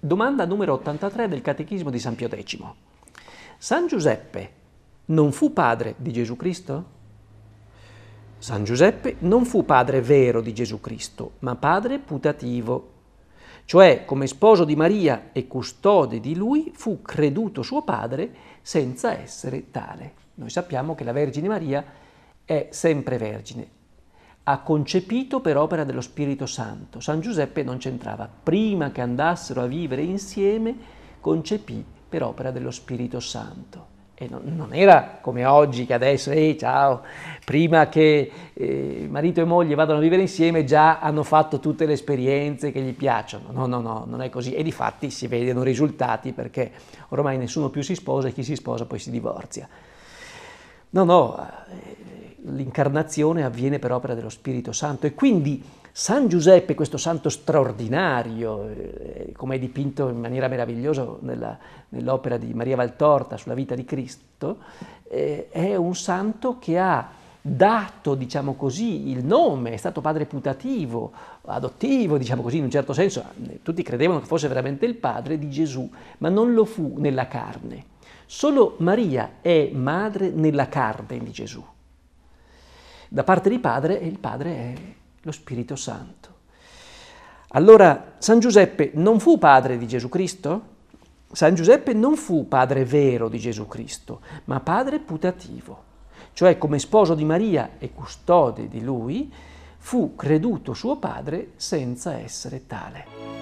Domanda numero 83 del Catechismo di San Pio X. San Giuseppe non fu padre di Gesù Cristo? San Giuseppe non fu padre vero di Gesù Cristo, ma padre putativo, cioè come sposo di Maria e custode di lui fu creduto suo padre senza essere tale. Noi sappiamo che la Vergine Maria è sempre vergine, ha concepito per opera dello Spirito Santo. San Giuseppe non c'entrava. Prima che andassero a vivere insieme, concepì per opera dello Spirito Santo. E non, non era come oggi che adesso, ehi ciao, prima che eh, marito e moglie vadano a vivere insieme già hanno fatto tutte le esperienze che gli piacciono. No, no, no, non è così. E di fatti si vedono risultati perché ormai nessuno più si sposa e chi si sposa poi si divorzia. No, no, eh, l'incarnazione avviene per opera dello Spirito Santo e quindi San Giuseppe, questo santo straordinario, eh, come è dipinto in maniera meravigliosa nella, nell'opera di Maria Valtorta sulla vita di Cristo, eh, è un santo che ha dato, diciamo così, il nome, è stato padre putativo, adottivo, diciamo così, in un certo senso, eh, tutti credevano che fosse veramente il padre di Gesù, ma non lo fu nella carne. Solo Maria è madre nella carne di Gesù da parte di Padre e il Padre è lo Spirito Santo. Allora San Giuseppe non fu padre di Gesù Cristo? San Giuseppe non fu padre vero di Gesù Cristo, ma padre putativo, cioè come sposo di Maria e custode di lui, fu creduto suo padre senza essere tale.